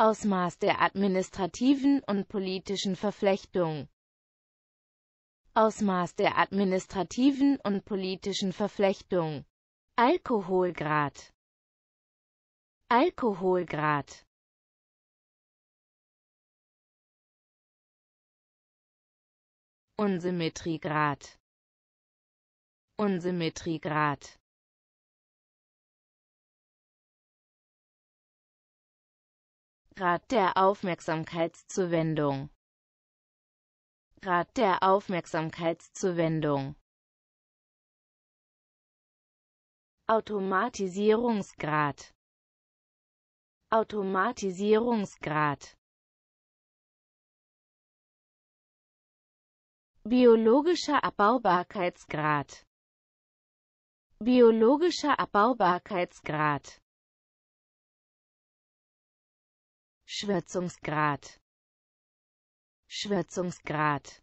Ausmaß der administrativen und politischen Verflechtung Ausmaß der administrativen und politischen Verflechtung Alkoholgrad Alkoholgrad Unsymmetriegrad Unsymmetriegrad Grad der Aufmerksamkeitszuwendung Grad der Aufmerksamkeitszuwendung Automatisierungsgrad Automatisierungsgrad Biologischer Abbaubarkeitsgrad Biologischer Abbaubarkeitsgrad Schwärzungsgrad Schwärzungsgrad